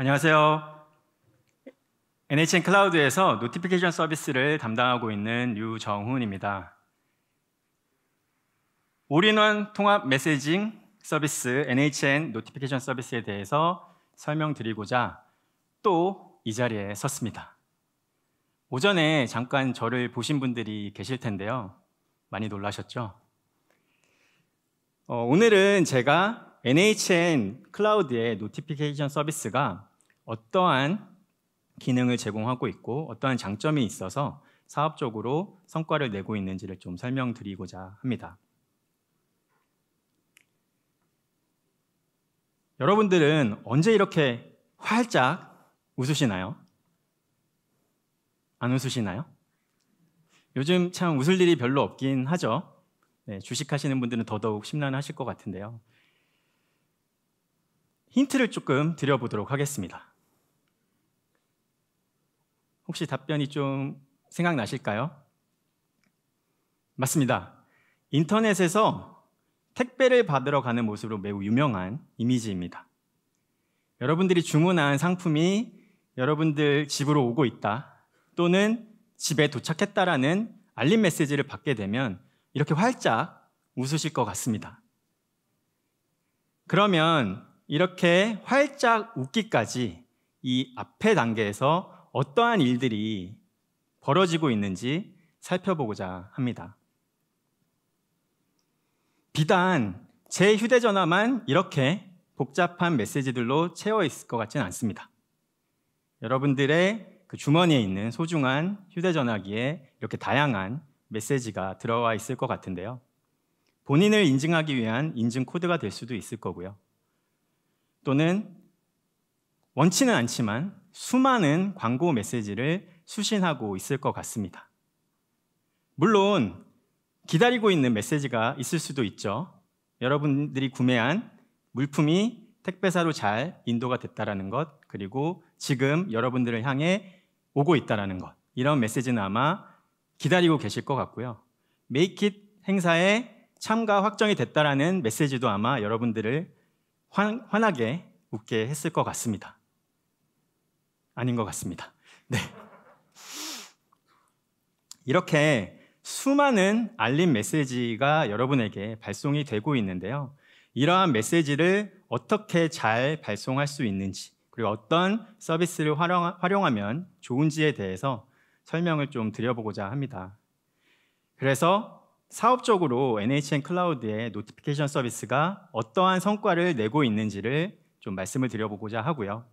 안녕하세요. NHN 클라우드에서 노티피케이션 서비스를 담당하고 있는 류정훈입니다 올인원 통합 메시징 서비스 NHN 노티피케이션 서비스에 대해서 설명드리고자 또 이 자리에 섰습니다. 오전에 잠깐 저를 보신 분들이 계실 텐데요. 많이 놀라셨죠? 어, 오늘은 제가 NHN 클라우드의 노티피케이션 서비스가 어떠한 기능을 제공하고 있고 어떠한 장점이 있어서 사업적으로 성과를 내고 있는지를 좀 설명드리고자 합니다. 여러분들은 언제 이렇게 활짝 웃으시나요? 안 웃으시나요? 요즘 참 웃을 일이 별로 없긴 하죠. 네, 주식하시는 분들은 더더욱 심란하실 것 같은데요. 힌트를 조금 드려보도록 하겠습니다. 혹시 답변이 좀 생각나실까요? 맞습니다. 인터넷에서 택배를 받으러 가는 모습으로 매우 유명한 이미지입니다. 여러분들이 주문한 상품이 여러분들 집으로 오고 있다 또는 집에 도착했다라는 알림 메시지를 받게 되면 이렇게 활짝 웃으실 것 같습니다. 그러면 이렇게 활짝 웃기까지 이앞에 단계에서 어떠한 일들이 벌어지고 있는지 살펴보고자 합니다. 비단 제 휴대전화만 이렇게 복잡한 메시지들로 채워 있을 것 같지는 않습니다. 여러분들의 그 주머니에 있는 소중한 휴대전화기에 이렇게 다양한 메시지가 들어와 있을 것 같은데요. 본인을 인증하기 위한 인증 코드가 될 수도 있을 거고요. 또는 원치는 않지만 수많은 광고 메시지를 수신하고 있을 것 같습니다. 물론 기다리고 있는 메시지가 있을 수도 있죠. 여러분들이 구매한 물품이 택배사로 잘 인도가 됐다라는 것, 그리고 지금 여러분들을 향해 오고 있다라는 것. 이런 메시지는 아마 기다리고 계실 것 같고요. 메이킷 행사에 참가 확정이 됐다라는 메시지도 아마 여러분들을 환, 환하게 웃게 했을 것 같습니다. 아닌 것 같습니다. 네. 이렇게 수많은 알림 메시지가 여러분에게 발송이 되고 있는데요. 이러한 메시지를 어떻게 잘 발송할 수 있는지, 그리고 어떤 서비스를 활용하면 좋은지에 대해서 설명을 좀 드려보고자 합니다. 그래서 사업적으로 NHN 클라우드의 노티피케이션 서비스가 어떠한 성과를 내고 있는지를 좀 말씀을 드려보고자 하고요.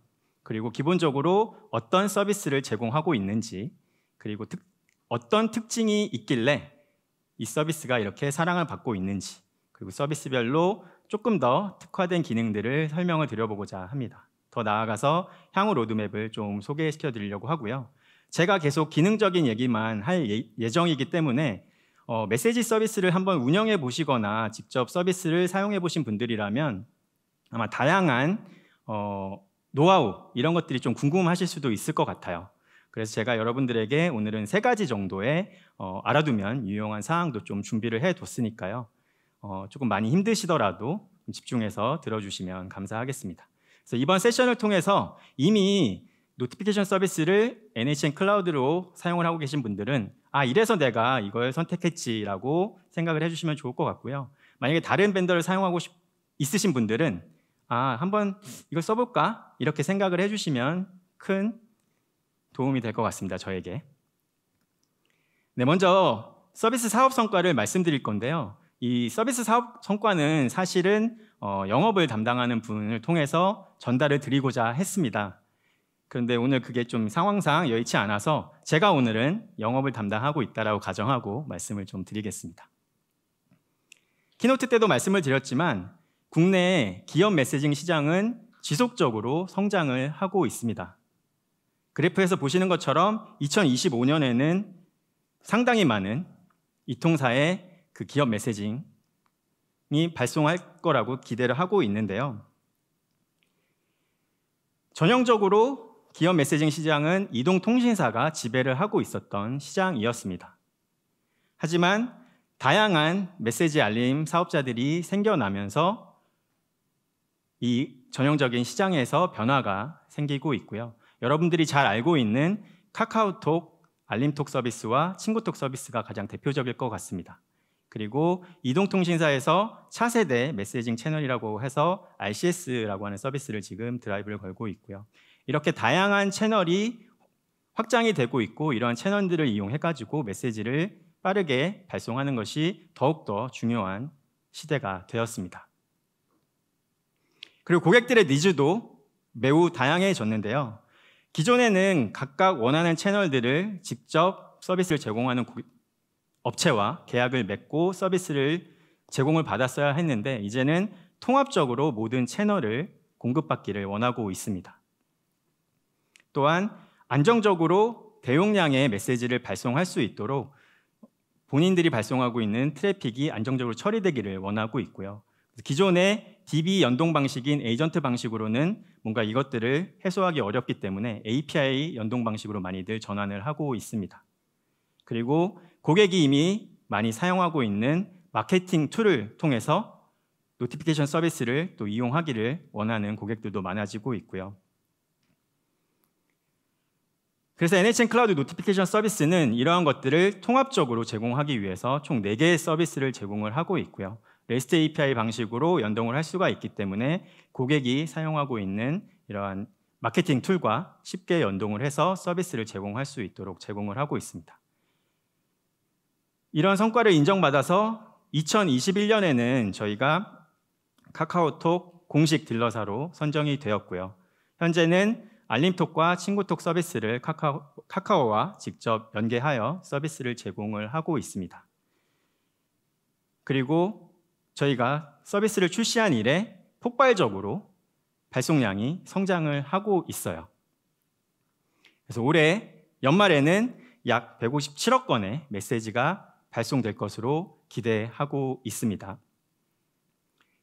그리고 기본적으로 어떤 서비스를 제공하고 있는지, 그리고 특, 어떤 특징이 있길래 이 서비스가 이렇게 사랑을 받고 있는지, 그리고 서비스별로 조금 더 특화된 기능들을 설명을 드려보고자 합니다. 더 나아가서 향후 로드맵을 좀 소개시켜 드리려고 하고요. 제가 계속 기능적인 얘기만 할 예, 예정이기 때문에 어, 메시지 서비스를 한번 운영해 보시거나 직접 서비스를 사용해 보신 분들이라면 아마 다양한 어, 노하우 이런 것들이 좀 궁금하실 수도 있을 것 같아요. 그래서 제가 여러분들에게 오늘은 세 가지 정도의 어, 알아두면 유용한 사항도 좀 준비를 해뒀으니까요. 어, 조금 많이 힘드시더라도 집중해서 들어주시면 감사하겠습니다. 그래서 이번 세션을 통해서 이미 노티피케이션 서비스를 NHN 클라우드로 사용을 하고 계신 분들은 아 이래서 내가 이걸 선택했지라고 생각을 해주시면 좋을 것 같고요. 만약에 다른 벤더를 사용하고 싶, 있으신 분들은 아, 한번 이걸 써볼까? 이렇게 생각을 해주시면 큰 도움이 될 것 같습니다. 저에게. 네, 먼저 서비스 사업 성과를 말씀드릴 건데요. 이 서비스 사업 성과는 사실은 어, 영업을 담당하는 분을 통해서 전달을 드리고자 했습니다. 그런데 오늘 그게 좀 상황상 여의치 않아서 제가 오늘은 영업을 담당하고 있다라고 가정하고 말씀을 좀 드리겠습니다. 키노트 때도 말씀을 드렸지만 국내 기업 메시징 시장은 지속적으로 성장을 하고 있습니다. 그래프에서 보시는 것처럼 2025년에는 상당히 많은 이 통사의 그 기업 메시징이 발송할 거라고 기대를 하고 있는데요. 전형적으로 기업 메시징 시장은 이동통신사가 지배를 하고 있었던 시장이었습니다. 하지만 다양한 메시지 알림 사업자들이 생겨나면서 이 전형적인 시장에서 변화가 생기고 있고요. 여러분들이 잘 알고 있는 카카오톡, 알림톡 서비스와 친구톡 서비스가 가장 대표적일 것 같습니다. 그리고 이동통신사에서 차세대 메시징 채널이라고 해서 RCS라고 하는 서비스를 지금 드라이브를 걸고 있고요. 이렇게 다양한 채널이 확장이 되고 있고 이러한 채널들을 이용해가지고 메시지를 빠르게 발송하는 것이 더욱더 중요한 시대가 되었습니다. 그리고 고객들의 니즈도 매우 다양해졌는데요. 기존에는 각각 원하는 채널들을 직접 서비스를 제공하는 고 업체와 계약을 맺고 서비스를 제공을 받았어야 했는데 이제는 통합적으로 모든 채널을 공급받기를 원하고 있습니다. 또한 안정적으로 대용량의 메시지를 발송할 수 있도록 본인들이 발송하고 있는 트래픽이 안정적으로 처리되기를 원하고 있고요. 기존의 DB 연동 방식인 에이전트 방식으로는 뭔가 이것들을 해소하기 어렵기 때문에 API 연동 방식으로 많이들 전환을 하고 있습니다. 그리고 고객이 이미 많이 사용하고 있는 마케팅 툴을 통해서 노티피케이션 서비스를 또 이용하기를 원하는 고객들도 많아지고 있고요. 그래서 NHN 클라우드 노티피케이션 서비스는 이러한 것들을 통합적으로 제공하기 위해서 총 4개의 서비스를 제공을 하고 있고요. REST API 방식으로 연동을 할 수가 있기 때문에 고객이 사용하고 있는 이러한 마케팅 툴과 쉽게 연동을 해서 서비스를 제공할 수 있도록 제공을 하고 있습니다. 이런 성과를 인정받아서 2021년에는 저희가 카카오톡 공식 딜러사로 선정이 되었고요. 현재는 알림톡과 친구톡 서비스를 카카오, 와 직접 연계하여 서비스를 제공을 하고 있습니다. 그리고 저희가 서비스를 출시한 이래 폭발적으로 발송량이 성장을 하고 있어요. 그래서 올해 연말에는 약 157억 건의 메시지가 발송될 것으로 기대하고 있습니다.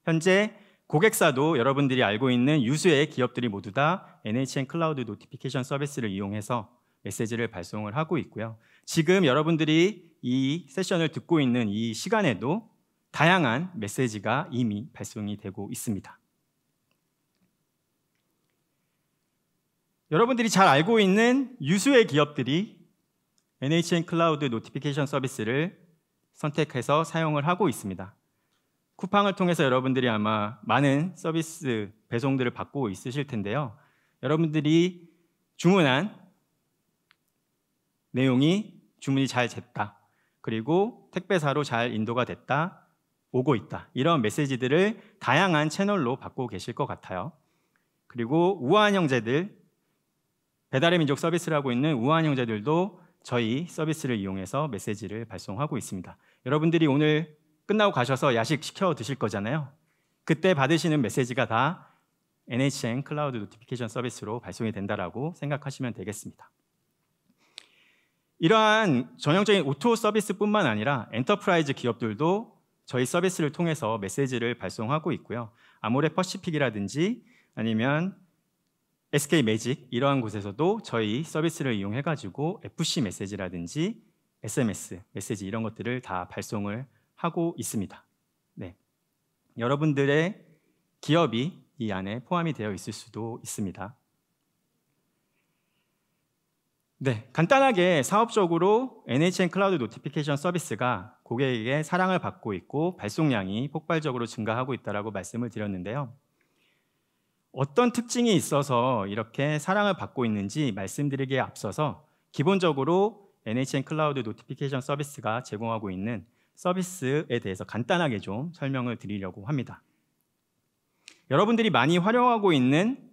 현재 고객사도 여러분들이 알고 있는 유수의 기업들이 모두 다 NHN 클라우드 노티피케이션 서비스를 이용해서 메시지를 발송을 하고 있고요. 지금 여러분들이 이 세션을 듣고 있는 이 시간에도 다양한 메시지가 이미 발송이 되고 있습니다. 여러분들이 잘 알고 있는 유수의 기업들이 NHN 클라우드 노티피케이션 서비스를 선택해서 사용을 하고 있습니다. 쿠팡을 통해서 여러분들이 아마 많은 서비스 배송들을 받고 있으실 텐데요. 여러분들이 주문한 내용이 주문이 잘 됐다. 그리고 택배사로 잘 인도가 됐다. 오고 있다. 이런 메시지들을 다양한 채널로 받고 계실 것 같아요. 그리고 우아한 형제들, 배달의 민족 서비스를 하고 있는 우아한 형제들도 저희 서비스를 이용해서 메시지를 발송하고 있습니다. 여러분들이 오늘 끝나고 가셔서 야식 시켜 드실 거잖아요. 그때 받으시는 메시지가 다 NHN 클라우드 노티피케이션 서비스로 발송이 된다라고 생각하시면 되겠습니다. 이러한 전형적인 오토 서비스뿐만 아니라 엔터프라이즈 기업들도 저희 서비스를 통해서 메시지를 발송하고 있고요. 아모레 퍼시픽이라든지 아니면 SK 매직 이러한 곳에서도 저희 서비스를 이용해 가지고 FC 메시지라든지 SMS 메시지 이런 것들을 다 발송을 하고 있습니다. 네. 여러분들의 기업이 이 안에 포함이 되어 있을 수도 있습니다. 네, 간단하게 사업적으로 NHN 클라우드 노티피케이션 서비스가 고객에게 사랑을 받고 있고 발송량이 폭발적으로 증가하고 있다라고 말씀을 드렸는데요. 어떤 특징이 있어서 이렇게 사랑을 받고 있는지 말씀드리기에 앞서서 기본적으로 NHN 클라우드 노티피케이션 서비스가 제공하고 있는 서비스에 대해서 간단하게 좀 설명을 드리려고 합니다. 여러분들이 많이 활용하고 있는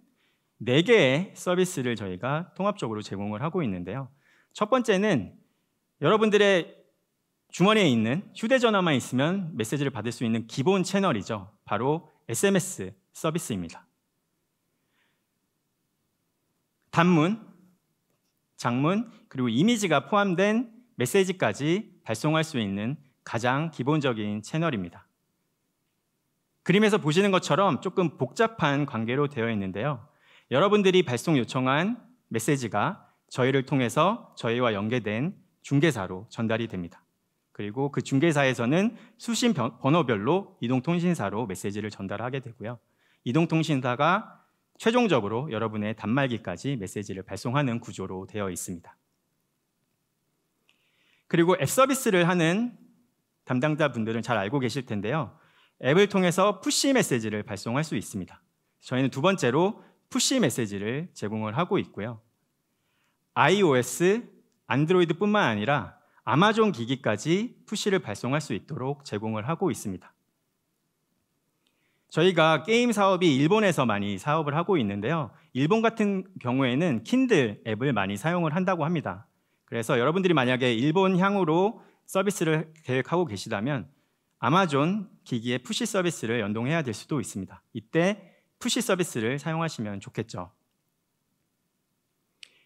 4개의 서비스를 저희가 통합적으로 제공을 하고 있는데요. 첫 번째는 여러분들의 주머니에 있는 휴대전화만 있으면 메시지를 받을 수 있는 기본 채널이죠. 바로 SMS 서비스입니다. 단문, 장문, 그리고 이미지가 포함된 메시지까지 발송할 수 있는 가장 기본적인 채널입니다. 그림에서 보시는 것처럼 조금 복잡한 관계로 되어 있는데요. 여러분들이 발송 요청한 메시지가 저희를 통해서 저희와 연계된 중개사로 전달이 됩니다. 그리고 그 중개사에서는 수신 번호별로 이동통신사로 메시지를 전달하게 되고요. 이동통신사가 최종적으로 여러분의 단말기까지 메시지를 발송하는 구조로 되어 있습니다. 그리고 앱 서비스를 하는 담당자분들은 잘 알고 계실 텐데요. 앱을 통해서 푸시 메시지를 발송할 수 있습니다. 저희는 두 번째로 푸시 메시지를 제공을 하고 있고요. iOS, 안드로이드뿐만 아니라 아마존 기기까지 푸시를 발송할 수 있도록 제공을 하고 있습니다. 저희가 게임 사업이 일본에서 많이 사업을 하고 있는데요. 일본 같은 경우에는 킨들 앱을 많이 사용을 한다고 합니다. 그래서 여러분들이 만약에 일본 향으로 서비스를 계획하고 계시다면 아마존 기기의 푸시 서비스를 연동해야 될 수도 있습니다. 이때 푸시 서비스를 사용하시면 좋겠죠.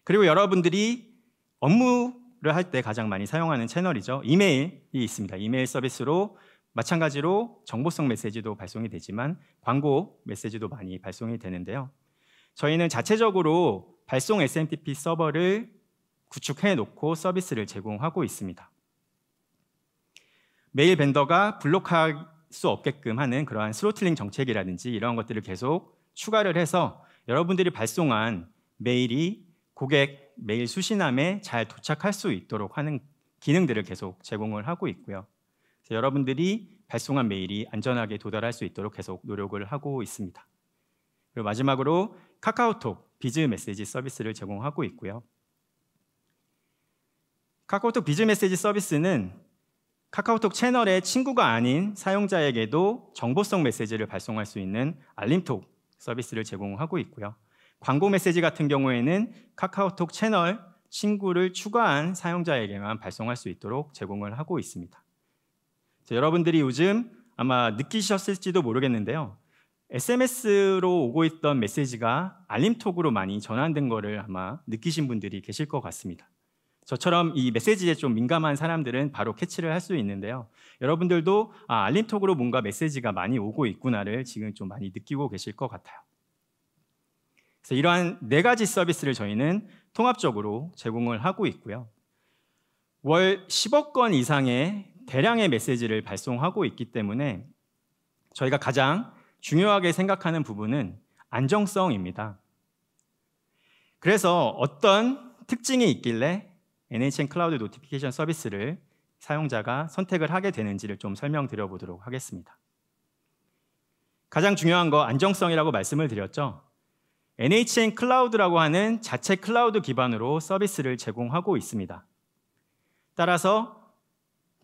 그리고 여러분들이 업무 를할때 가장 많이 사용하는 채널이죠. 이메일이 있습니다. 이메일 서비스로 마찬가지로 정보성 메시지도 발송이 되지만 광고 메시지도 많이 발송이 되는데요. 저희는 자체적으로 발송 SMTP 서버를 구축해 놓고 서비스를 제공하고 있습니다. 메일 벤더가 블록할 수 없게끔 하는 그러한 스로틀링 정책이라든지 이런 것들을 계속 추가를 해서 여러분들이 발송한 메일이 고객 매일 수신함에 잘 도착할 수 있도록 하는 기능들을 계속 제공을 하고 있고요. 여러분들이 발송한 메일이 안전하게 도달할 수 있도록 계속 노력을 하고 있습니다. 그리고 마지막으로 카카오톡 비즈 메시지 서비스를 제공하고 있고요. 카카오톡 비즈 메시지 서비스는 카카오톡 채널의 친구가 아닌 사용자에게도 정보성 메시지를 발송할 수 있는 알림톡 서비스를 제공하고 있고요. 광고 메시지 같은 경우에는 카카오톡 채널 친구를 추가한 사용자에게만 발송할 수 있도록 제공을 하고 있습니다. 여러분들이 요즘 아마 느끼셨을지도 모르겠는데요. SMS로 오고 있던 메시지가 알림톡으로 많이 전환된 것을 아마 느끼신 분들이 계실 것 같습니다. 저처럼 이 메시지에 좀 민감한 사람들은 바로 캐치를 할 수 있는데요. 여러분들도 아, 알림톡으로 뭔가 메시지가 많이 오고 있구나를 지금 좀 많이 느끼고 계실 것 같아요. 그래서 이러한 네 가지 서비스를 저희는 통합적으로 제공을 하고 있고요. 월 10억 건 이상의 대량의 메시지를 발송하고 있기 때문에 저희가 가장 중요하게 생각하는 부분은 안정성입니다. 그래서 어떤 특징이 있길래 NHN 클라우드 노티피케이션 서비스를 사용자가 선택을 하게 되는지를 좀 설명드려 보도록 하겠습니다. 가장 중요한 거 안정성이라고 말씀을 드렸죠. NHN 클라우드라고 하는 자체 클라우드 기반으로 서비스를 제공하고 있습니다. 따라서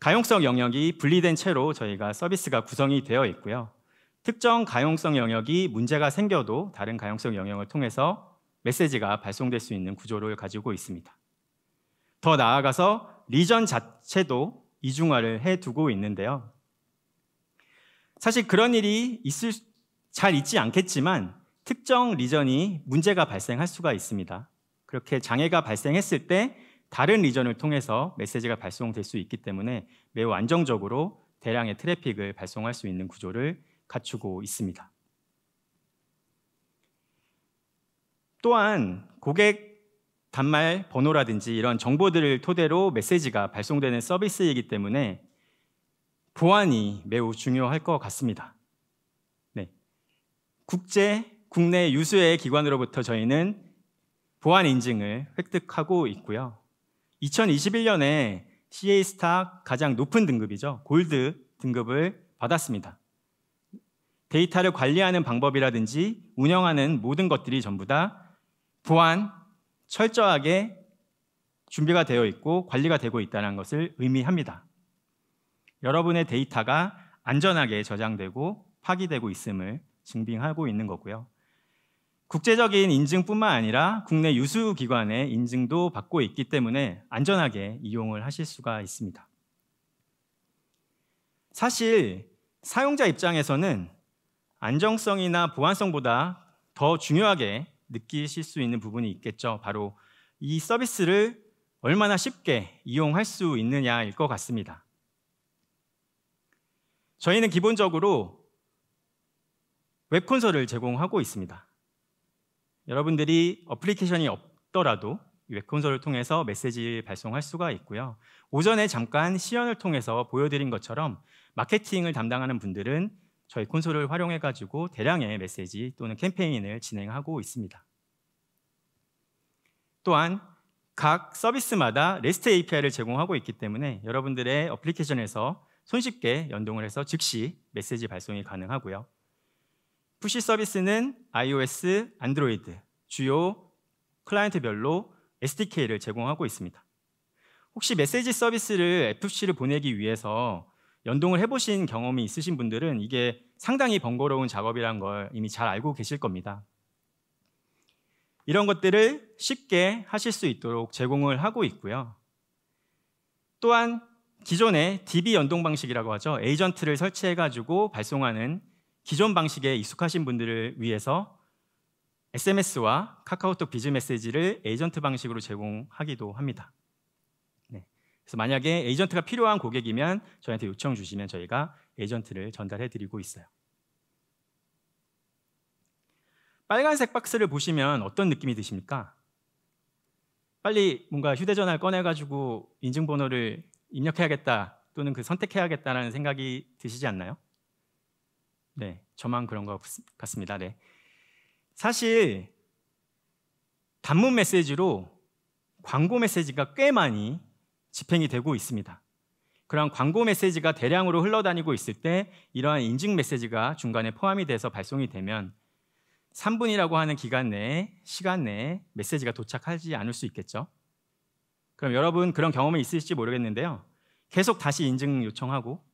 가용성 영역이 분리된 채로 저희가 서비스가 구성이 되어 있고요. 특정 가용성 영역이 문제가 생겨도 다른 가용성 영역을 통해서 메시지가 발송될 수 있는 구조를 가지고 있습니다. 더 나아가서 리전 자체도 이중화를 해 두고 있는데요. 사실 그런 일이 있을 잘 있지 않겠지만 특정 리전이 문제가 발생할 수가 있습니다. 그렇게 장애가 발생했을 때 다른 리전을 통해서 메시지가 발송될 수 있기 때문에 매우 안정적으로 대량의 트래픽을 발송할 수 있는 구조를 갖추고 있습니다. 또한 고객 단말 번호라든지 이런 정보들을 토대로 메시지가 발송되는 서비스이기 때문에 보안이 매우 중요할 것 같습니다. 네. 국제 국내 유수의 기관으로부터 저희는 보안 인증을 획득하고 있고요. 2021년에 CA 스타 가장 높은 등급이죠. 골드 등급을 받았습니다. 데이터를 관리하는 방법이라든지 운영하는 모든 것들이 전부 다 보안 철저하게 준비가 되어 있고 관리가 되고 있다는 것을 의미합니다. 여러분의 데이터가 안전하게 저장되고 파기되고 있음을 증빙하고 있는 거고요. 국제적인 인증뿐만 아니라 국내 유수 기관의 인증도 받고 있기 때문에 안전하게 이용을 하실 수가 있습니다. 사실 사용자 입장에서는 안정성이나 보안성보다 더 중요하게 느끼실 수 있는 부분이 있겠죠. 바로 이 서비스를 얼마나 쉽게 이용할 수 있느냐일 것 같습니다. 저희는 기본적으로 웹콘서를 제공하고 있습니다. 여러분들이 어플리케이션이 없더라도 웹 콘솔을 통해서 메시지 발송할 수가 있고요. 오전에 잠깐 시연을 통해서 보여드린 것처럼 마케팅을 담당하는 분들은 저희 콘솔을 활용해 가지고 대량의 메시지 또는 캠페인을 진행하고 있습니다. 또한 각 서비스마다 REST API를 제공하고 있기 때문에 여러분들의 어플리케이션에서 손쉽게 연동을 해서 즉시 메시지 발송이 가능하고요. 푸시 서비스는 iOS, 안드로이드 주요 클라이언트별로 SDK를 제공하고 있습니다. 혹시 메시지 서비스를 FC를 보내기 위해서 연동을 해보신 경험이 있으신 분들은 이게 상당히 번거로운 작업이란 걸 이미 잘 알고 계실 겁니다. 이런 것들을 쉽게 하실 수 있도록 제공을 하고 있고요. 또한 기존의 DB 연동 방식이라고 하죠. 에이전트를 설치해가지고 발송하는 기존 방식에 익숙하신 분들을 위해서 SMS와 카카오톡 비즈 메시지를 에이전트 방식으로 제공하기도 합니다. 네. 그래서 만약에 에이전트가 필요한 고객이면 저희한테 요청 주시면 저희가 에이전트를 전달해 드리고 있어요. 빨간색 박스를 보시면 어떤 느낌이 드십니까? 빨리 뭔가 휴대전화를 꺼내가지고 인증번호를 입력해야겠다 또는 그 선택해야겠다라는 생각이 드시지 않나요? 네, 저만 그런 것 같습니다. 네. 사실 단문 메시지로 광고 메시지가 꽤 많이 집행이 되고 있습니다. 그런 광고 메시지가 대량으로 흘러다니고 있을 때 이러한 인증 메시지가 중간에 포함이 돼서 발송이 되면 3분이라고 하는 기간 내에 시간 내에 메시지가 도착하지 않을 수 있겠죠. 그럼 여러분 그런 경험이 있으실지 모르겠는데요. 계속 다시 인증 요청하고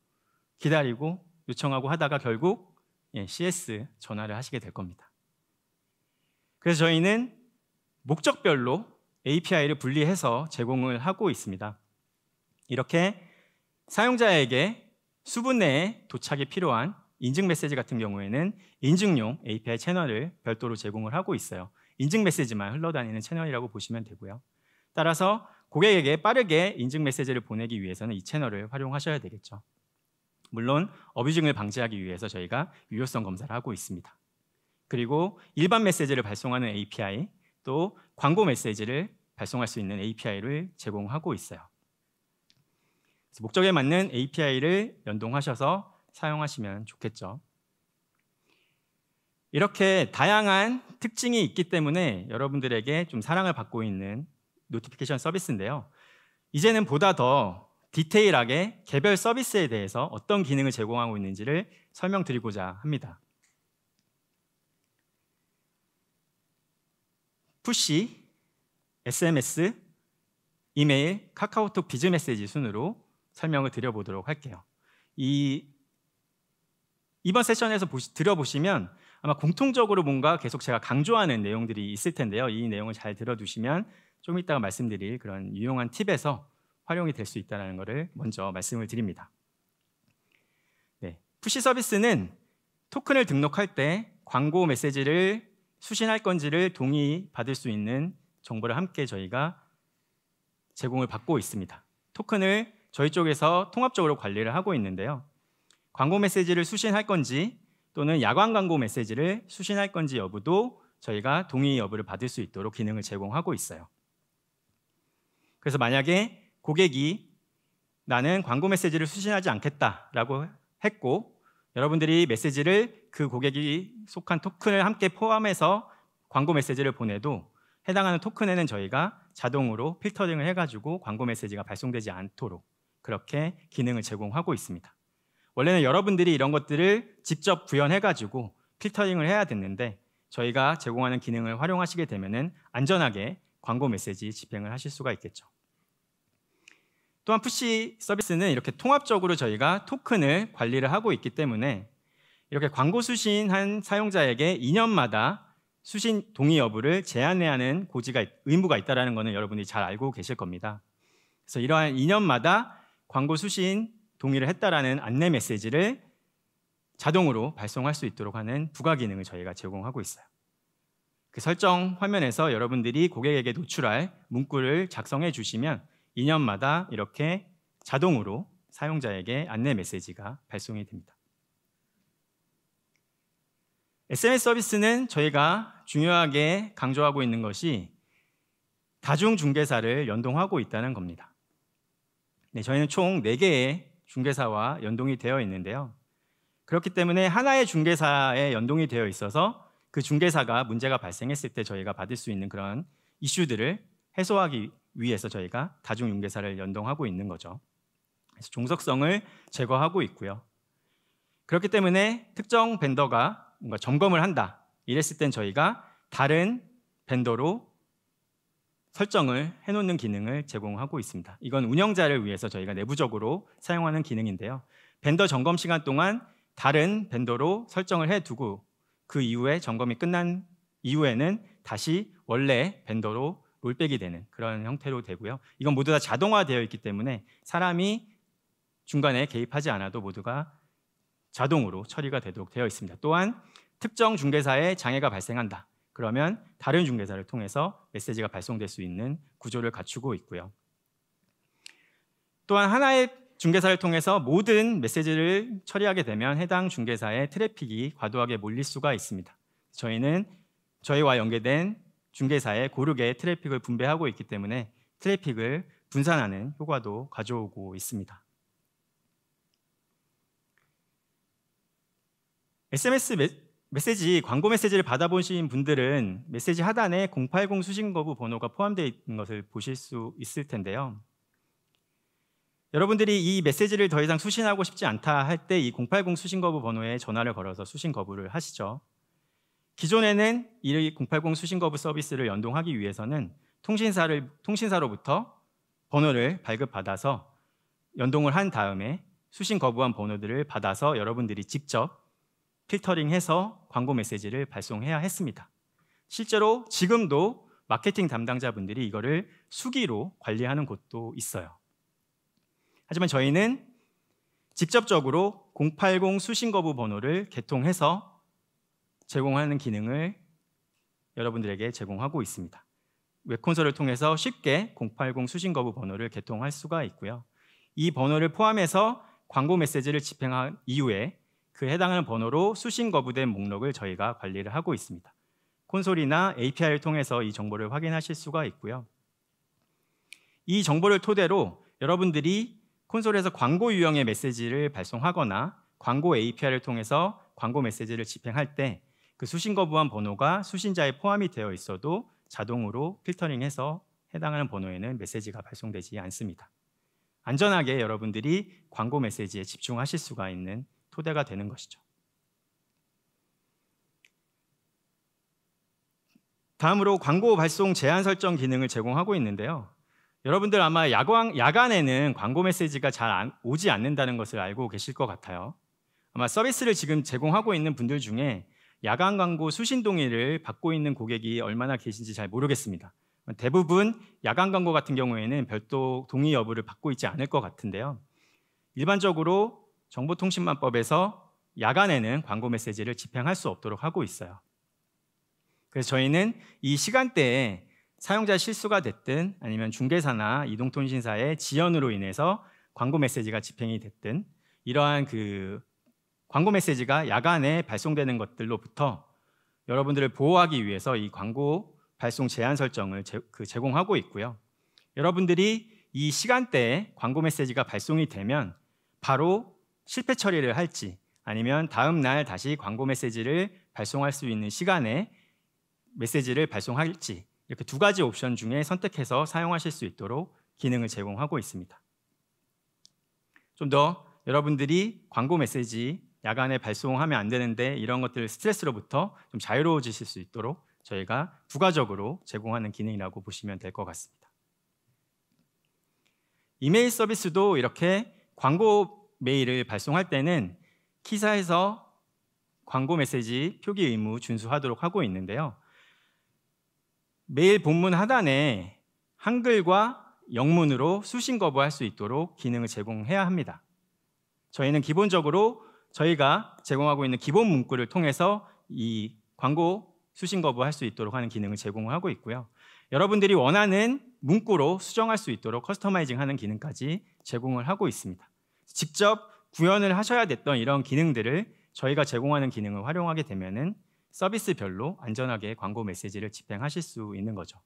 기다리고 요청하고 하다가 결국 예, CS 전화를 하시게 될 겁니다. 그래서 저희는 목적별로 API를 분리해서 제공을 하고 있습니다. 이렇게 사용자에게 수분 내에 도착이 필요한 인증 메시지 같은 경우에는 인증용 API 채널을 별도로 제공을 하고 있어요. 인증 메시지만 흘러다니는 채널이라고 보시면 되고요. 따라서 고객에게 빠르게 인증 메시지를 보내기 위해서는 이 채널을 활용하셔야 되겠죠. 물론 어뷰징을 방지하기 위해서 저희가 유효성 검사를 하고 있습니다. 그리고 일반 메시지를 발송하는 API 또 광고 메시지를 발송할 수 있는 API를 제공하고 있어요. 목적에 맞는 API를 연동하셔서 사용하시면 좋겠죠. 이렇게 다양한 특징이 있기 때문에 여러분들에게 좀 사랑을 받고 있는 노티피케이션 서비스인데요. 이제는 보다 더 디테일하게 개별 서비스에 대해서 어떤 기능을 제공하고 있는지를 설명드리고자 합니다. 푸시, SMS, 이메일, 카카오톡 비즈 메시지 순으로 설명을 드려보도록 할게요. 이 이번 세션에서 보시, 들어보시면 아마 공통적으로 뭔가 계속 제가 강조하는 내용들이 있을 텐데요. 이 내용을 잘 들어두시면 좀 이따가 말씀드릴 그런 유용한 팁에서 활용이 될 수 있다는 것을 먼저 말씀을 드립니다. 네, 푸시 서비스는 토큰을 등록할 때 광고 메시지를 수신할 건지를 동의받을 수 있는 정보를 함께 저희가 제공을 받고 있습니다. 토큰을 저희 쪽에서 통합적으로 관리를 하고 있는데요. 광고 메시지를 수신할 건지 또는 야광 광고 메시지를 수신할 건지 여부도 저희가 동의 여부를 받을 수 있도록 기능을 제공하고 있어요. 그래서 만약에 고객이 나는 광고 메시지를 수신하지 않겠다라고 했고 여러분들이 메시지를 그 고객이 속한 토큰을 함께 포함해서 광고 메시지를 보내도 해당하는 토큰에는 저희가 자동으로 필터링을 해가지고 광고 메시지가 발송되지 않도록 그렇게 기능을 제공하고 있습니다. 원래는 여러분들이 이런 것들을 직접 구현해가지고 필터링을 해야 됐는데 저희가 제공하는 기능을 활용하시게 되면 안전하게 광고 메시지 집행을 하실 수가 있겠죠. 또한 푸시 서비스는 이렇게 통합적으로 저희가 토큰을 관리를 하고 있기 때문에 이렇게 광고 수신한 사용자에게 2년마다 수신 동의 여부를 제한해야 하는 고지가 의무가 있다라는 것은 여러분이 잘 알고 계실 겁니다. 그래서 이러한 2년마다 광고 수신 동의를 했다라는 안내 메시지를 자동으로 발송할 수 있도록 하는 부가 기능을 저희가 제공하고 있어요. 그 설정 화면에서 여러분들이 고객에게 노출할 문구를 작성해 주시면 2년마다 이렇게 자동으로 사용자에게 안내 메시지가 발송이 됩니다. SMS 서비스는 저희가 중요하게 강조하고 있는 것이 다중 중개사를 연동하고 있다는 겁니다. 네, 저희는 총 4개의 중개사와 연동이 되어 있는데요. 그렇기 때문에 하나의 중개사에 연동이 되어 있어서 그 중개사가 문제가 발생했을 때 저희가 받을 수 있는 그런 이슈들을 해소하기 위에서 저희가 다중윤계사를 연동하고 있는 거죠. 그래서 종속성을 제거하고 있고요. 그렇기 때문에 특정 벤더가 뭔가 점검을 한다 이랬을 땐 저희가 다른 벤더로 설정을 해놓는 기능을 제공하고 있습니다. 이건 운영자를 위해서 저희가 내부적으로 사용하는 기능인데요. 벤더 점검 시간 동안 다른 벤더로 설정을 해두고 그 이후에 점검이 끝난 이후에는 다시 원래 벤더로 롤백이 되는 그런 형태로 되고요. 이건 모두 다 자동화되어 있기 때문에 사람이 중간에 개입하지 않아도 모두가 자동으로 처리가 되도록 되어 있습니다. 또한 특정 중개사에 장애가 발생한다. 그러면 다른 중개사를 통해서 메시지가 발송될 수 있는 구조를 갖추고 있고요. 또한 하나의 중개사를 통해서 모든 메시지를 처리하게 되면 해당 중개사의 트래픽이 과도하게 몰릴 수가 있습니다. 저희는 저희와 연계된 중개사의 고르게 트래픽을 분배하고 있기 때문에 트래픽을 분산하는 효과도 가져오고 있습니다. SMS 메시지, 광고 메시지를 받아보신 분들은 메시지 하단에 080 수신거부 번호가 포함되어 있는 것을 보실 수 있을 텐데요. 여러분들이 이 메시지를 더 이상 수신하고 싶지 않다 할 때 이 080 수신거부 번호에 전화를 걸어서 수신거부를 하시죠. 기존에는 12080 수신거부 서비스를 연동하기 위해서는 통신사를, 통신사로부터 번호를 발급받아서 연동을 한 다음에 수신 거부한 번호들을 받아서 여러분들이 직접 필터링해서 광고 메시지를 발송해야 했습니다. 실제로 지금도 마케팅 담당자분들이 이거를 수기로 관리하는 곳도 있어요. 하지만 저희는 직접적으로 080 수신 거부 번호를 개통해서 제공하는 기능을 여러분들에게 제공하고 있습니다. 웹콘솔을 통해서 쉽게 080 수신 거부 번호를 개통할 수가 있고요. 이 번호를 포함해서 광고 메시지를 집행한 이후에 그 해당하는 번호로 수신 거부된 목록을 저희가 관리를 하고 있습니다. 콘솔이나 API를 통해서 이 정보를 확인하실 수가 있고요. 이 정보를 토대로 여러분들이 콘솔에서 광고 유형의 메시지를 발송하거나 광고 API를 통해서 광고 메시지를 집행할 때그 수신 거부한 번호가 수신자에 포함이 되어 있어도 자동으로 필터링해서 해당하는 번호에는 메시지가 발송되지 않습니다. 안전하게 여러분들이 광고 메시지에 집중하실 수가 있는 토대가 되는 것이죠. 다음으로 광고 발송 제한 설정 기능을 제공하고 있는데요. 여러분들 아마 야광, 야간에는 광고 메시지가 잘 안, 오지 않는다는 것을 알고 계실 것 같아요. 아마 서비스를 지금 제공하고 있는 분들 중에 야간 광고 수신 동의를 받고 있는 고객이 얼마나 계신지 잘 모르겠습니다. 대부분 야간 광고 같은 경우에는 별도 동의 여부를 받고 있지 않을 것 같은데요. 일반적으로 정보통신망법에서 야간에는 광고 메시지를 집행할 수 없도록 하고 있어요. 그래서 저희는 이 시간대에 사용자 실수가 됐든 아니면 중개사나 이동통신사의 지연으로 인해서 광고 메시지가 집행이 됐든 이러한 그 광고 메시지가 야간에 발송되는 것들로부터 여러분들을 보호하기 위해서 이 광고 발송 제한 설정을 제, 그 제공하고 있고요. 여러분들이 이 시간대에 광고 메시지가 발송이 되면 바로 실패 처리를 할지 아니면 다음 날 다시 광고 메시지를 발송할 수 있는 시간에 메시지를 발송할지 이렇게 두 가지 옵션 중에 선택해서 사용하실 수 있도록 기능을 제공하고 있습니다. 좀 더 여러분들이 광고 메시지 야간에 발송하면 안 되는데 이런 것들 스트레스로부터 좀 자유로워지실 수 있도록 저희가 부가적으로 제공하는 기능이라고 보시면 될 것 같습니다. 이메일 서비스도 이렇게 광고 메일을 발송할 때는 키사에서 광고 메시지 표기 의무 준수하도록 하고 있는데요. 메일 본문 하단에 한글과 영문으로 수신 거부할 수 있도록 기능을 제공해야 합니다. 저희는 기본적으로 저희가 제공하고 있는 기본 문구를 통해서 이 광고 수신 거부할 수 있도록 하는 기능을 제공하고 있고요. 여러분들이 원하는 문구로 수정할 수 있도록 커스터마이징하는 기능까지 제공을 하고 있습니다. 직접 구현을 하셔야 됐던 이런 기능들을 저희가 제공하는 기능을 활용하게 되면은 서비스별로 안전하게 광고 메시지를 집행하실 수 있는 거죠.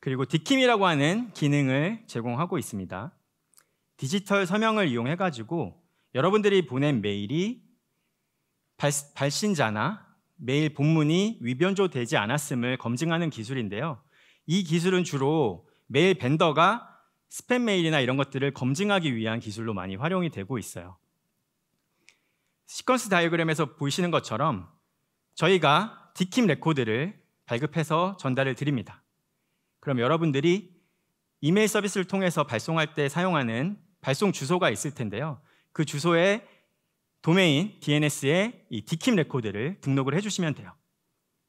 그리고 디킴이라고 하는 기능을 제공하고 있습니다. 디지털 서명을 이용해 가지고 여러분들이 보낸 메일이 발, 발신자나 메일 본문이 위변조되지 않았음을 검증하는 기술인데요. 이 기술은 주로 메일 벤더가 스팸 메일이나 이런 것들을 검증하기 위한 기술로 많이 활용이 되고 있어요. 시퀀스 다이어그램에서 보시는 이 것처럼 저희가 디킴 레코드를 발급해서 전달을 드립니다. 그럼 여러분들이 이메일 서비스를 통해서 발송할 때 사용하는 발송 주소가 있을 텐데요. 그 주소에 도메인 DNS에 이 디킴 레코드를 등록을 해주시면 돼요.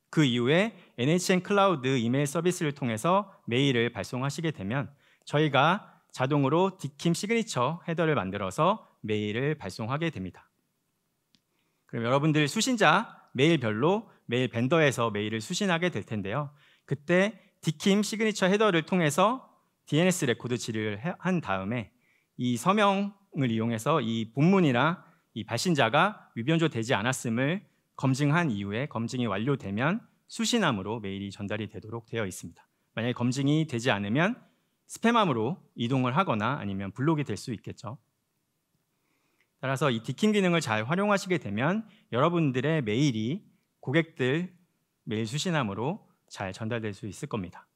그 이후에 NHN 클라우드 이메일 서비스를 통해서 메일을 발송하시게 되면 저희가 자동으로 디킴 시그니처 헤더를 만들어서 메일을 발송하게 됩니다. 그럼 여러분들 수신자 메일별로 메일 벤더에서 메일을 수신하게 될 텐데요. 그때 디킴 시그니처 헤더를 통해서 DNS 레코드 질의를 한 다음에 이 서명을 이용해서 이 본문이나 이 발신자가 위변조되지 않았음을 검증한 이후에 검증이 완료되면 수신함으로 메일이 전달이 되도록 되어 있습니다. 만약에 검증이 되지 않으면 스팸함으로 이동을 하거나 아니면 블록이 될 수 있겠죠. 따라서 이 디킴 기능을 잘 활용하시게 되면 여러분들의 메일이 고객들 메일 수신함으로 잘 전달될 수 있을 겁니다.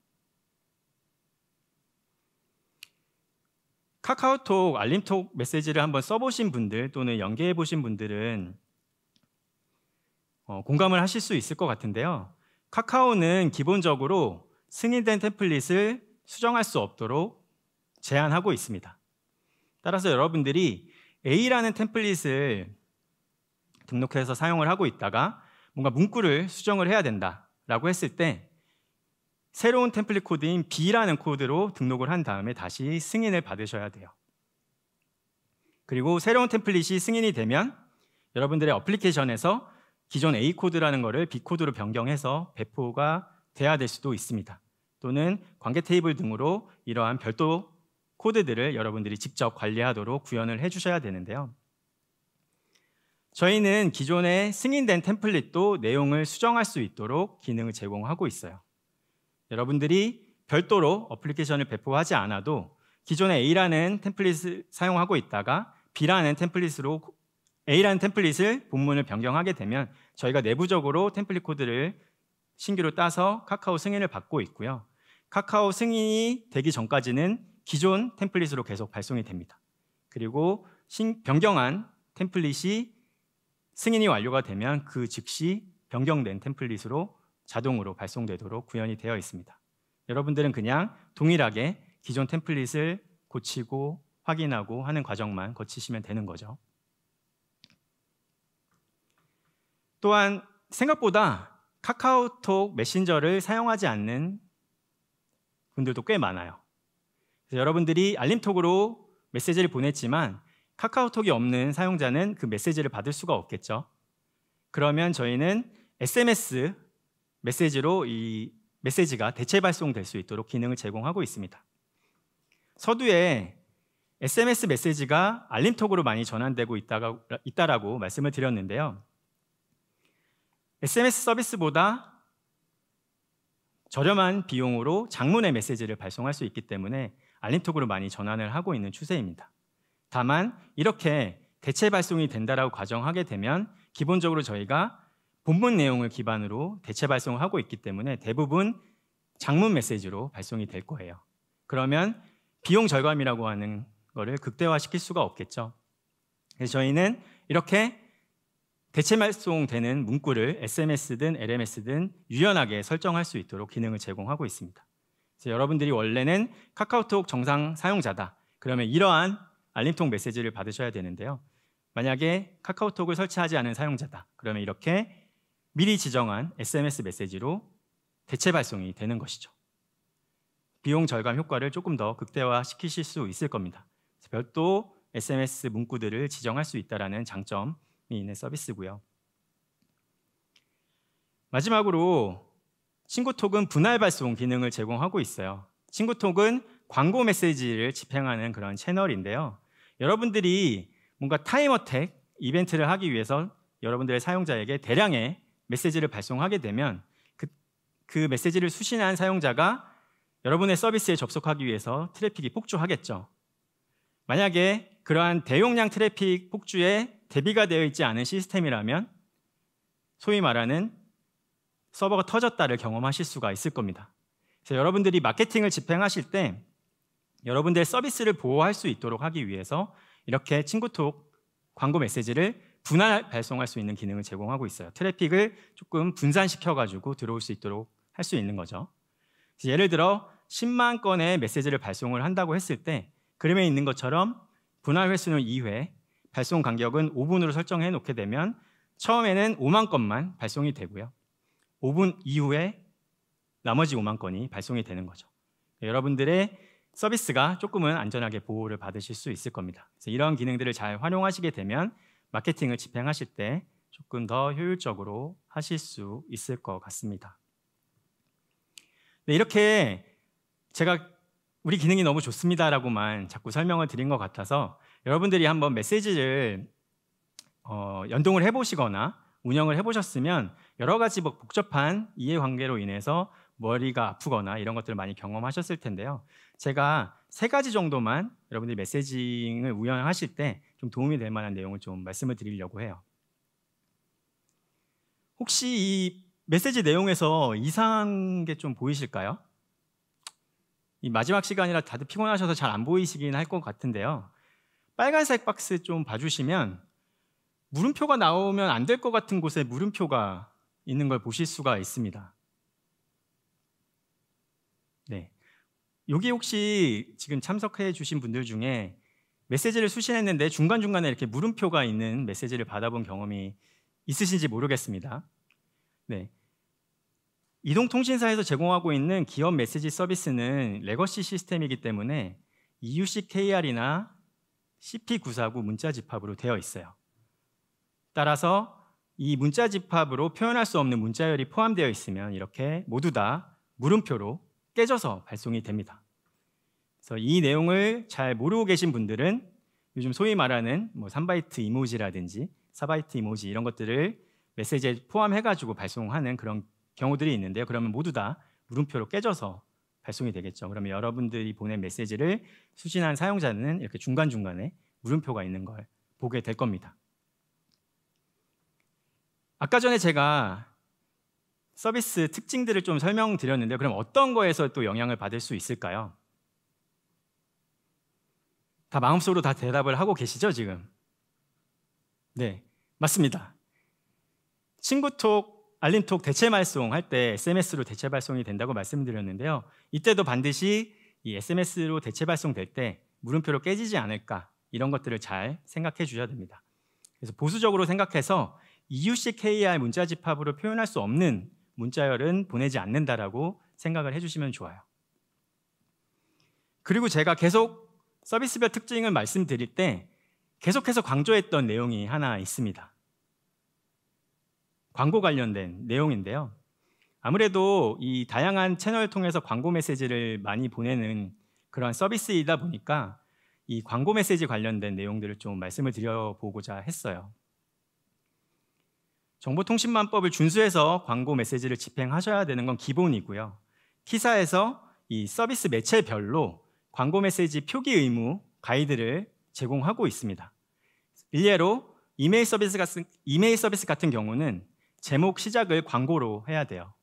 카카오톡 알림톡 메시지를 한번 써보신 분들 또는 연계해 보신 분들은 어, 공감을 하실 수 있을 것 같은데요. 카카오는 기본적으로 승인된 템플릿을 수정할 수 없도록 제한하고 있습니다. 따라서 여러분들이 A라는 템플릿을 등록해서 사용을 하고 있다가 뭔가 문구를 수정을 해야 된다라고 했을 때 새로운 템플릿 코드인 B라는 코드로 등록을 한 다음에 다시 승인을 받으셔야 돼요. 그리고 새로운 템플릿이 승인이 되면 여러분들의 어플리케이션에서 기존 A 코드라는 것을 B 코드로 변경해서 배포가 돼야 될 수도 있습니다. 또는 관계 테이블 등으로 이러한 별도 코드들을 여러분들이 직접 관리하도록 구현을 해주셔야 되는데요. 저희는 기존에 승인된 템플릿도 내용을 수정할 수 있도록 기능을 제공하고 있어요. 여러분들이 별도로 어플리케이션을 배포하지 않아도 기존의 A라는 템플릿을 사용하고 있다가 B라는 템플릿으로 A라는 템플릿을 본문을 변경하게 되면 저희가 내부적으로 템플릿 코드를 신규로 따서 카카오 승인을 받고 있고요. 카카오 승인이 되기 전까지는 기존 템플릿으로 계속 발송이 됩니다. 그리고 신, 변경한 템플릿이 승인이 완료가 되면 그 즉시 변경된 템플릿으로 자동으로 발송되도록 구현이 되어 있습니다. 여러분들은 그냥 동일하게 기존 템플릿을 고치고 확인하고 하는 과정만 거치시면 되는 거죠. 또한 생각보다 카카오톡 메신저를 사용하지 않는 분들도 꽤 많아요. 그래서 여러분들이 알림톡으로 메시지를 보냈지만 카카오톡이 없는 사용자는 그 메시지를 받을 수가 없겠죠. 그러면 저희는 SMS 메시지로 이 메시지가 대체 발송될 수 있도록 기능을 제공하고 있습니다. 서두에 SMS 메시지가 알림톡으로 많이 전환되고 있다가, 있다라고 말씀을 드렸는데요. SMS 서비스보다 저렴한 비용으로 장문의 메시지를 발송할 수 있기 때문에 알림톡으로 많이 전환을 하고 있는 추세입니다. 다만 이렇게 대체 발송이 된다라고 가정하게 되면 기본적으로 저희가 본문 내용을 기반으로 대체 발송을 하고 있기 때문에 대부분 장문 메시지로 발송이 될 거예요. 그러면 비용 절감이라고 하는 거를 극대화시킬 수가 없겠죠. 그래서 저희는 이렇게 대체 발송되는 문구를 SMS든 LMS든 유연하게 설정할 수 있도록 기능을 제공하고 있습니다. 그래서 여러분들이 원래는 카카오톡 정상 사용자다. 그러면 이러한 알림통 메시지를 받으셔야 되는데요. 만약에 카카오톡을 설치하지 않은 사용자다. 그러면 이렇게 미리 지정한 SMS 메시지로 대체 발송이 되는 것이죠. 비용 절감 효과를 조금 더 극대화시키실 수 있을 겁니다. 별도 SMS 문구들을 지정할 수 있다는 장점이 있는 서비스고요. 마지막으로 친구톡은 분할 발송 기능을 제공하고 있어요. 친구톡은 광고 메시지를 집행하는 그런 채널인데요. 여러분들이 뭔가 타임 어택 이벤트를 하기 위해서 여러분들의 사용자에게 대량의 메시지를 발송하게 되면 그, 그 메시지를 수신한 사용자가 여러분의 서비스에 접속하기 위해서 트래픽이 폭주하겠죠. 만약에 그러한 대용량 트래픽 폭주에 대비가 되어 있지 않은 시스템이라면 소위 말하는 서버가 터졌다를 경험하실 수가 있을 겁니다. 그래서 여러분들이 마케팅을 집행하실 때 여러분들의 서비스를 보호할 수 있도록 하기 위해서 이렇게 친구톡 광고 메시지를 분할 발송할 수 있는 기능을 제공하고 있어요. 트래픽을 조금 분산시켜 가지고 들어올 수 있도록 할 수 있는 거죠. 예를 들어 10만 건의 메시지를 발송을 한다고 했을 때 그림에 있는 것처럼 분할 횟수는 2회, 발송 간격은 5분으로 설정해 놓게 되면 처음에는 5만 건만 발송이 되고요. 5분 이후에 나머지 5만 건이 발송이 되는 거죠. 여러분들의 서비스가 조금은 안전하게 보호를 받으실 수 있을 겁니다. 그래서 이런 기능들을 잘 활용하시게 되면 마케팅을 집행하실 때 조금 더 효율적으로 하실 수 있을 것 같습니다. 네, 이렇게 제가 우리 기능이 너무 좋습니다라고만 자꾸 설명을 드린 것 같아서 여러분들이 한번 메시지를 어, 연동을 해보시거나 운영을 해보셨으면 여러 가지 뭐 복잡한 이해관계로 인해서 머리가 아프거나 이런 것들을 많이 경험하셨을 텐데요. 제가 세 가지 정도만 여러분들이 메시징을 운영하실 때 좀 도움이 될 만한 내용을 좀 말씀을 드리려고 해요. 혹시 이 메시지 내용에서 이상한 게 좀 보이실까요? 이 마지막 시간이라 다들 피곤하셔서 잘 안 보이시긴 할 것 같은데요. 빨간색 박스 좀 봐주시면 물음표가 나오면 안 될 것 같은 곳에 물음표가 있는 걸 보실 수가 있습니다. 여기 혹시 지금 참석해 주신 분들 중에 메시지를 수신했는데 중간중간에 이렇게 물음표가 있는 메시지를 받아본 경험이 있으신지 모르겠습니다. 네. 이동통신사에서 제공하고 있는 기업 메시지 서비스는 레거시 시스템이기 때문에 EUC KR이나 CP949 문자 집합으로 되어 있어요. 따라서 이 문자 집합으로 표현할 수 없는 문자열이 포함되어 있으면 이렇게 모두 다 물음표로 깨져서 발송이 됩니다. 그래서 이 내용을 잘 모르고 계신 분들은 요즘 소위 말하는 뭐 3바이트 이모지라든지 4바이트 이모지 이런 것들을 메시지에 포함해가지고 발송하는 그런 경우들이 있는데요. 그러면 모두 다 물음표로 깨져서 발송이 되겠죠. 그러면 여러분들이 보낸 메시지를 수신한 사용자는 이렇게 중간중간에 물음표가 있는 걸 보게 될 겁니다. 아까 전에 제가 서비스 특징들을 좀 설명드렸는데 그럼 어떤 거에서 또 영향을 받을 수 있을까요? 다 마음속으로 다 대답을 하고 계시죠, 지금? 네, 맞습니다. 친구톡, 알림톡 대체 발송 할때 SMS로 대체 발송이 된다고 말씀드렸는데요. 이때도 반드시 이 SMS로 대체 발송될 때 물음표로 깨지지 않을까 이런 것들을 잘 생각해 주셔야 됩니다. 그래서 보수적으로 생각해서 EUC KR 문자 집합으로 표현할 수 없는 문자열은 보내지 않는다라고 생각을 해주시면 좋아요. 그리고 제가 계속 서비스별 특징을 말씀드릴 때 계속해서 강조했던 내용이 하나 있습니다. 광고 관련된 내용인데요. 아무래도 이 다양한 채널을 통해서 광고 메시지를 많이 보내는 그런 서비스이다 보니까 이 광고 메시지 관련된 내용들을 좀 말씀을 드려보고자 했어요. 정보통신망법을 준수해서 광고 메시지를 집행하셔야 되는 건 기본이고요. T사에서 이 서비스 매체별로 광고 메시지 표기 의무 가이드를 제공하고 있습니다. 일례로 이메일 서비스 같은, 이메일 서비스 같은 경우는 제목 시작을 광고로 해야 돼요.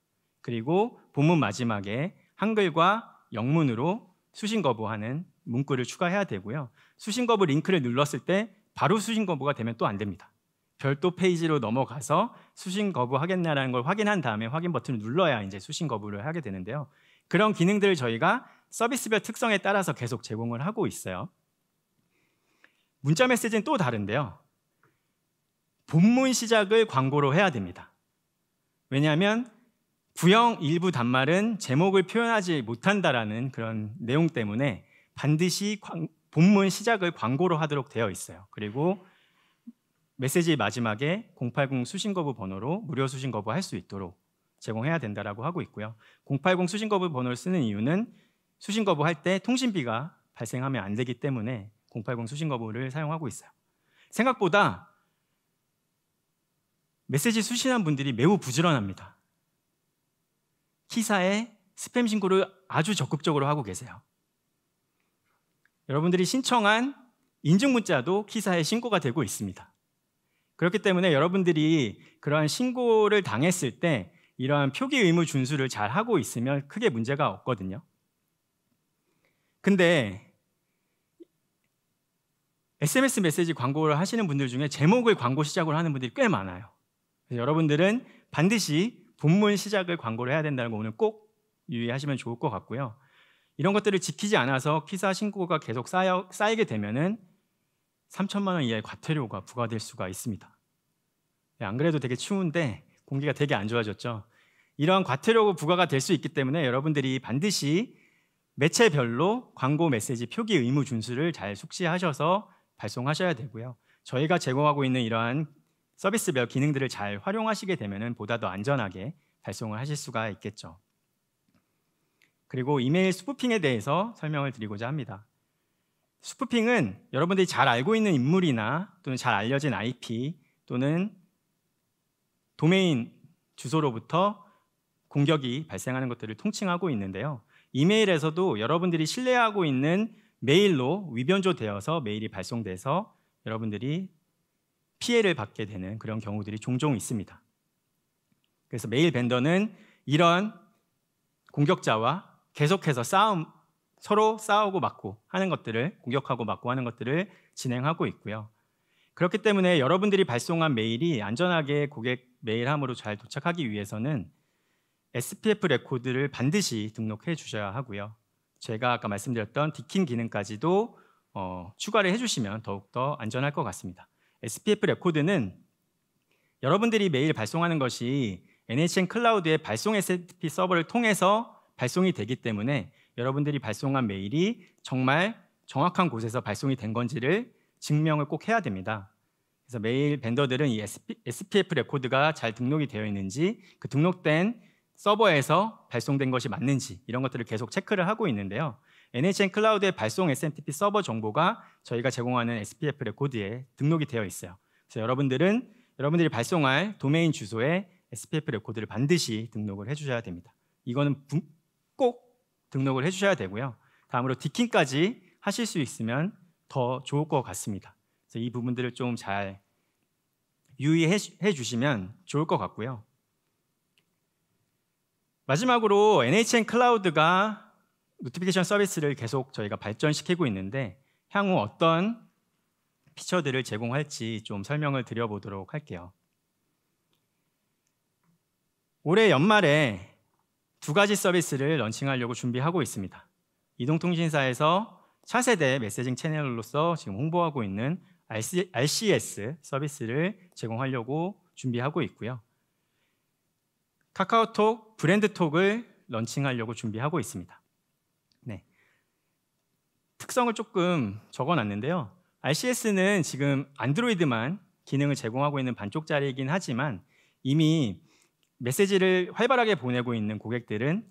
그리고 본문 마지막에 한글과 영문으로 수신 거부하는 문구를 추가해야 되고요. 수신 거부 링크를 눌렀을 때 바로 수신 거부가 되면 또 안 됩니다. 별도 페이지로 넘어가서 수신 거부하겠냐라는 걸 확인한 다음에 확인 버튼을 눌러야 이제 수신 거부를 하게 되는데요. 그런 기능들을 저희가 서비스별 특성에 따라서 계속 제공을 하고 있어요. 문자 메시지는 또 다른데요. 본문 시작을 광고로 해야 됩니다. 왜냐하면 구형 일부 단말은 제목을 표현하지 못한다라는 그런 내용 때문에 반드시 광, 본문 시작을 광고로 하도록 되어 있어요. 그리고 메시지 마지막에 080 수신 거부 번호로 무료 수신 거부 할 수 있도록 제공해야 된다라고 하고 있고요. 080 수신 거부 번호를 쓰는 이유는 수신 거부할 때 통신비가 발생하면 안 되기 때문에 080 수신 거부를 사용하고 있어요. 생각보다 메시지 수신한 분들이 매우 부지런합니다. 키사에 스팸 신고를 아주 적극적으로 하고 계세요. 여러분들이 신청한 인증 문자도 키사에 신고가 되고 있습니다. 그렇기 때문에 여러분들이 그러한 신고를 당했을 때 이러한 표기 의무 준수를 잘 하고 있으면 크게 문제가 없거든요. 근데 SMS 메시지 광고를 하시는 분들 중에 제목을 광고 시작으로 하는 분들이 꽤 많아요. 그래서 여러분들은 반드시 본문 시작을 광고를 해야 된다는 거 오늘 꼭 유의하시면 좋을 것 같고요. 이런 것들을 지키지 않아서 피사 신고가 계속 쌓여, 쌓이게 되면은 3천만 원 이하의 과태료가 부과될 수가 있습니다. 예, 안 그래도 되게 추운데 공기가 되게 안 좋아졌죠. 이러한 과태료가 부과가 될 수 있기 때문에 여러분들이 반드시 매체별로 광고 메시지 표기 의무 준수를 잘 숙지하셔서 발송하셔야 되고요. 저희가 제공하고 있는 이러한 서비스별 기능들을 잘 활용하시게 되면 보다 더 안전하게 발송을 하실 수가 있겠죠. 그리고 이메일 스푸핑에 대해서 설명을 드리고자 합니다. 스푸핑은 여러분들이 잘 알고 있는 인물이나 또는 잘 알려진 IP 또는 도메인 주소로부터 공격이 발생하는 것들을 통칭하고 있는데요. 이메일에서도 여러분들이 신뢰하고 있는 메일로 위변조되어서 메일이 발송돼서 여러분들이 피해를 받게 되는 그런 경우들이 종종 있습니다. 그래서 메일 벤더는 이런 공격자와 계속해서 싸움 서로 싸우고 맞고 하는 것들을 공격하고 맞고 하는 것들을 진행하고 있고요. 그렇기 때문에 여러분들이 발송한 메일이 안전하게 고객 메일함으로 잘 도착하기 위해서는 SPF 레코드를 반드시 등록해 주셔야 하고요. 제가 아까 말씀드렸던 디킨 기능까지도 어, 추가를 해주시면 더욱더 안전할 것 같습니다. SPF 레코드는 여러분들이 매일 발송하는 것이 NHN 클라우드의 발송 SFP 서버를 통해서 발송이 되기 때문에 여러분들이 발송한 메일이 정말 정확한 곳에서 발송이 된 건지를 증명을 꼭 해야 됩니다. 그래서 메일 벤더들은 이 SPF 레코드가 잘 등록이 되어 있는지 그 등록된 서버에서 발송된 것이 맞는지 이런 것들을 계속 체크를 하고 있는데요. NHN 클라우드의 발송 SMTP 서버 정보가 저희가 제공하는 SPF 레코드에 등록이 되어 있어요. 그래서 여러분들은 여러분들이 발송할 도메인 주소에 SPF 레코드를 반드시 등록을 해주셔야 됩니다. 이거는 등록을 해주셔야 되고요. 다음으로 디킨까지 하실 수 있으면 더 좋을 것 같습니다. 그래서 이 부분들을 좀 잘 유의해 주시면 좋을 것 같고요. 마지막으로 NHN 클라우드가 노티피케이션 서비스를 계속 저희가 발전시키고 있는데 향후 어떤 피처들을 제공할지 좀 설명을 드려보도록 할게요. 올해 연말에 두 가지 서비스를 런칭하려고 준비하고 있습니다. 이동통신사에서 차세대 메시징 채널로서 지금 홍보하고 있는 RCS 서비스를 제공하려고 준비하고 있고요. 카카오톡 브랜드톡을 런칭하려고 준비하고 있습니다. 네. 특성을 조금 적어놨는데요. RCS는 지금 안드로이드만 기능을 제공하고 있는 반쪽짜리이긴 하지만 이미 메시지를 활발하게 보내고 있는 고객들은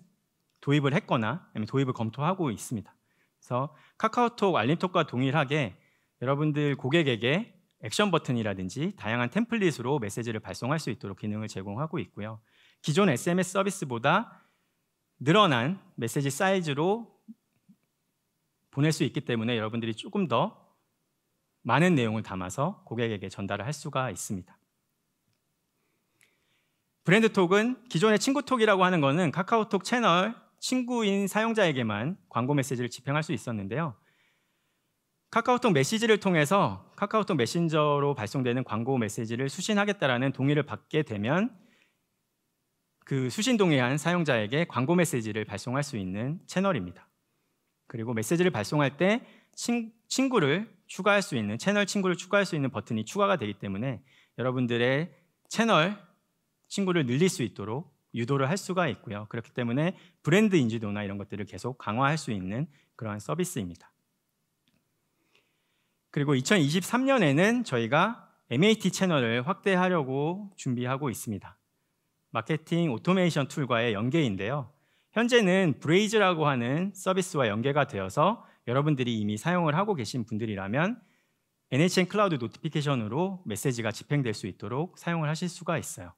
도입을 했거나 도입을 검토하고 있습니다. 그래서 카카오톡 알림톡과 동일하게 여러분들 고객에게 액션 버튼이라든지 다양한 템플릿으로 메시지를 발송할 수 있도록 기능을 제공하고 있고요. 기존 SMS 서비스보다 늘어난 메시지 사이즈로 보낼 수 있기 때문에 여러분들이 조금 더 많은 내용을 담아서 고객에게 전달을 할 수가 있습니다. 브랜드톡은 기존의 친구톡이라고 하는 것은 카카오톡 채널 친구인 사용자에게만 광고 메시지를 집행할 수 있었는데요. 카카오톡 메시지를 통해서 카카오톡 메신저로 발송되는 광고 메시지를 수신하겠다라는 동의를 받게 되면 그 수신 동의한 사용자에게 광고 메시지를 발송할 수 있는 채널입니다. 그리고 메시지를 발송할 때 친, 친구를 추가할 수 있는 채널 친구를 추가할 수 있는 버튼이 추가가 되기 때문에 여러분들의 채널 친구를 늘릴 수 있도록 유도를 할 수가 있고요. 그렇기 때문에 브랜드 인지도나 이런 것들을 계속 강화할 수 있는 그러한 서비스입니다. 그리고 2023년에는 저희가 MAT 채널을 확대하려고 준비하고 있습니다. 마케팅 오토메이션 툴과의 연계인데요. 현재는 브레이즈라고 하는 서비스와 연계가 되어서 여러분들이 이미 사용을 하고 계신 분들이라면 NHN 클라우드 노티피케이션으로 메시지가 집행될 수 있도록 사용을 하실 수가 있어요.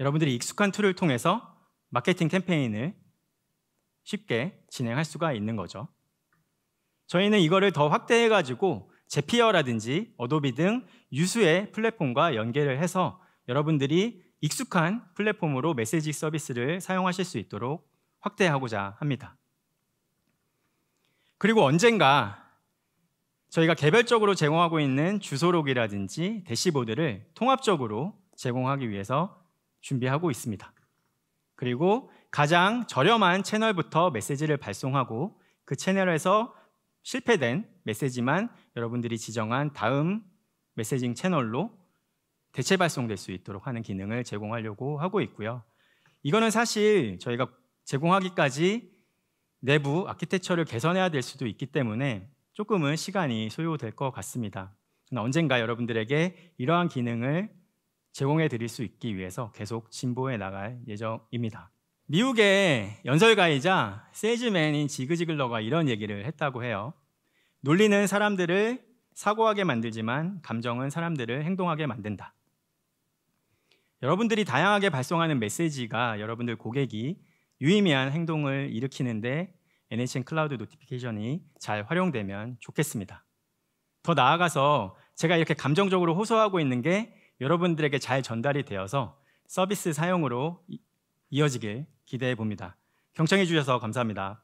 여러분들이 익숙한 툴을 통해서 마케팅 캠페인을 쉽게 진행할 수가 있는 거죠. 저희는 이거를 더 확대해 가지고 제피어라든지 어도비 등 유수의 플랫폼과 연계를 해서 여러분들이 익숙한 플랫폼으로 메시지 서비스를 사용하실 수 있도록 확대하고자 합니다. 그리고 언젠가 저희가 개별적으로 제공하고 있는 주소록이라든지 대시보드를 통합적으로 제공하기 위해서 준비하고 있습니다. 그리고 가장 저렴한 채널부터 메시지를 발송하고 그 채널에서 실패된 메시지만 여러분들이 지정한 다음 메시징 채널로 대체 발송될 수 있도록 하는 기능을 제공하려고 하고 있고요. 이거는 사실 저희가 제공하기까지 내부 아키텍처를 개선해야 될 수도 있기 때문에 조금은 시간이 소요될 것 같습니다. 언젠가 여러분들에게 이러한 기능을 제공해 드릴 수 있기 위해서 계속 진보해 나갈 예정입니다. 미국의 연설가이자 세즈맨인 지그지글러가 이런 얘기를 했다고 해요. 논리는 사람들을 사고하게 만들지만 감정은 사람들을 행동하게 만든다. 여러분들이 다양하게 발송하는 메시지가 여러분들 고객이 유의미한 행동을 일으키는데 NHN 클라우드 노티피케이션이 잘 활용되면 좋겠습니다. 더 나아가서 제가 이렇게 감정적으로 호소하고 있는 게 여러분들에게 잘 전달이 되어서 서비스 사용으로 이어지길 기대해 봅니다. 경청해 주셔서 감사합니다.